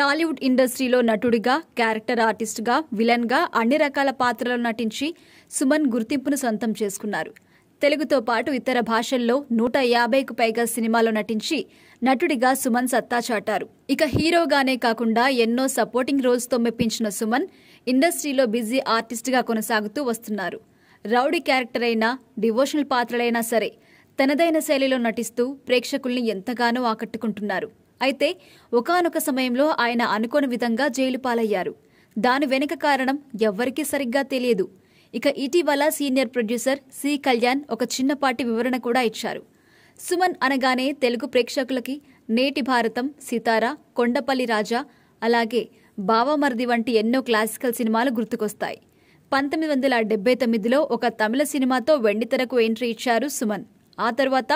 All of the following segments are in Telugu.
టాలీవుడ్ ఇండస్ట్రీలో నటుడిగా క్యారెక్టర్ ఆర్టిస్ట్గా విలన్గా అన్ని రకాల పాత్రలు నటించి సుమన్ గుర్తింపును సొంతం చేసుకున్నారు తెలుగుతో పాటు ఇతర భాషల్లో నూట యాభైకు పైగా సినిమాలో నటించి నటుడిగా సుమన్ సత్తా చాటారు ఇక హీరోగానే కాకుండా ఎన్నో సపోర్టింగ్ రోల్స్తో మెప్పించిన సుమన్ ఇండస్ట్రీలో బిజీ ఆర్టిస్ట్గా కొనసాగుతూ వస్తున్నారు రౌడీ క్యారెక్టర్ అయినా డివోషనల్ పాత్రలైనా సరే తనదైన శైలిలో నటిస్తూ ప్రేక్షకుల్ని ఎంతగానో ఆకట్టుకుంటున్నారు అయితే ఒకనొక సమయంలో ఆయన అనుకోని విధంగా జైలు పాలయ్యారు దాని వెనుక కారణం ఎవ్వరికీ సరిగ్గా తెలియదు ఇక ఇటీవల సీనియర్ ప్రొడ్యూసర్ సి కళ్యాణ్ ఒక చిన్నపాటి వివరణ కూడా ఇచ్చారు సుమన్ అనగానే తెలుగు ప్రేక్షకులకి నేటి భారతం సితారా కొండపల్లి రాజా అలాగే బావమర్ది వంటి ఎన్నో క్లాసికల్ సినిమాలు గుర్తుకొస్తాయి పంతొమ్మిది వందల డెబ్బై తొమ్మిదిలో ఒక తమిళ సినిమాతో వెండితెరకు ఎంట్రీ ఇచ్చారు సుమన్ ఆ తర్వాత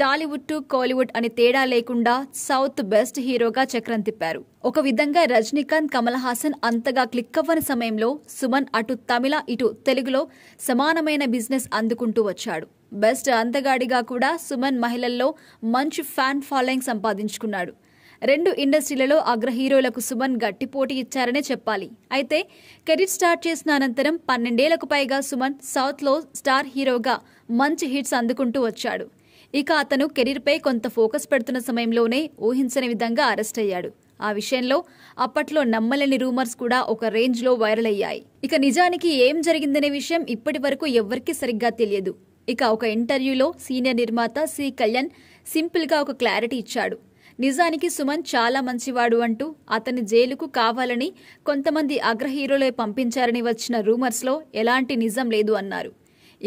టాలీవుడ్ టు కోలీవుడ్ అని తేడా లేకుండా సౌత్ బెస్ట్ హీరోగా చక్రం తిప్పారు ఒక విధంగా రజనీకాంత్ కమల్ హాసన్ అంతగా క్లిక్ అవ్వని సమయంలో సుమన్ అటు తమిళ ఇటు తెలుగులో సమానమైన బిజినెస్ అందుకుంటూ వచ్చాడు బెస్ట్ అంతగాడిగా కూడా సుమన్ మహిళల్లో మంచి ఫ్యాన్ ఫాలోయింగ్ సంపాదించుకున్నాడు రెండు ఇండస్ట్రీలలో అగ్ర హీరోలకు సుమన్ గట్టి పోటీ ఇచ్చారనే చెప్పాలి అయితే కెరీర్ స్టార్ట్ చేసిన అనంతరం పన్నెండేళ్లకు పైగా సుమన్ సౌత్లో స్టార్ హీరోగా మంచి హిట్స్ అందుకుంటూ వచ్చాడు ఇక అతను కెరీర్పై కొంత ఫోకస్ పెడుతున్న సమయంలోనే ఊహించని విధంగా అరెస్ట్ అయ్యాడు ఆ విషయంలో అప్పట్లో నమ్మలేని రూమర్స్ కూడా ఒక రేంజ్లో వైరల్ అయ్యాయి ఇక నిజానికి ఏం జరిగిందనే విషయం ఇప్పటి వరకు ఎవ్వరికీ సరిగ్గా తెలియదు ఇక ఒక ఇంటర్వ్యూలో సీనియర్ నిర్మాత సి కళ్యాణ్ సింపుల్గా ఒక క్లారిటీ ఇచ్చాడు నిజానికి సుమన్ చాలా మంచివాడు అంటూ అతని జైలుకు కావాలని కొంతమంది అగ్రహీరోలే పంపించారని వచ్చిన రూమర్స్లో ఎలాంటి నిజం లేదు అన్నారు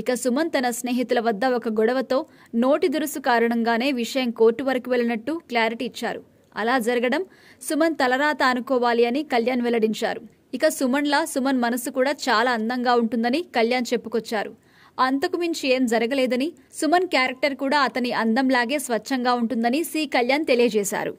ఇక సుమన్ తన స్నేహితుల వద్ద ఒక గొడవతో నోటి దురుసు కారణంగానే విషయం కోర్టు వరకు వెళ్ళినట్టు క్లారిటీ ఇచ్చారు అలా జరగడం సుమన్ తలరాత అనుకోవాలి అని కళ్యాణ్ వెల్లడించారు ఇక సుమన్లా సుమన్ మనసు కూడా చాలా అందంగా ఉంటుందని కళ్యాణ్ చెప్పుకొచ్చారు అంతకు మించి ఏం జరగలేదని సుమన్ క్యారెక్టర్ కూడా అతని అందంలాగే స్వచ్ఛంగా ఉంటుందని సి కళ్యాణ్ తెలియజేశారు